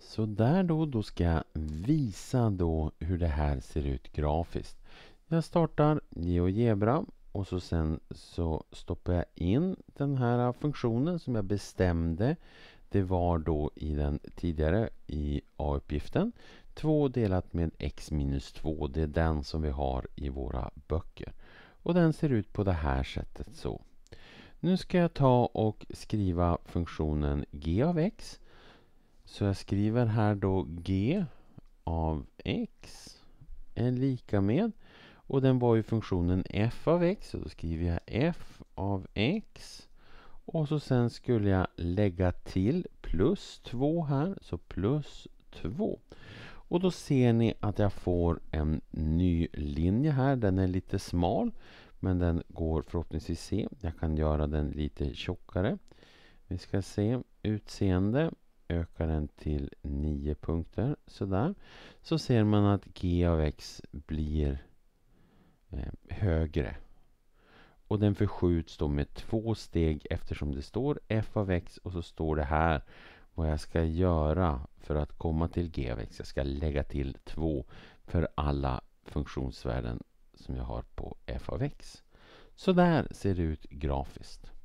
Så där då, då ska jag visa då hur det här ser ut grafiskt. Jag startar GeoGebra och så sen så stoppar jag in den här funktionen som jag bestämde. Det var då i den tidigare i A-uppgiften. 2 delat med x minus 2, det är den som vi har i våra böcker. Och den ser ut på det här sättet så. Nu ska jag ta och skriva funktionen g av x så jag skriver här då g av x är lika med och den var ju funktionen f av x så då skriver jag f av x och så sen skulle jag lägga till plus 2 här så plus 2 och då ser ni att jag får en ny linje här den är lite smal men den går förhoppningsvis se jag kan göra den lite tjockare vi ska se utseende ökar den till 9 punkter, sådär. Så ser man att g av x blir eh, högre. Och den förskjuts då med två steg eftersom det står f av x och så står det här vad jag ska göra för att komma till g av x. Jag ska lägga till 2 för alla funktionsvärden som jag har på f av x. Så där ser det ut grafiskt.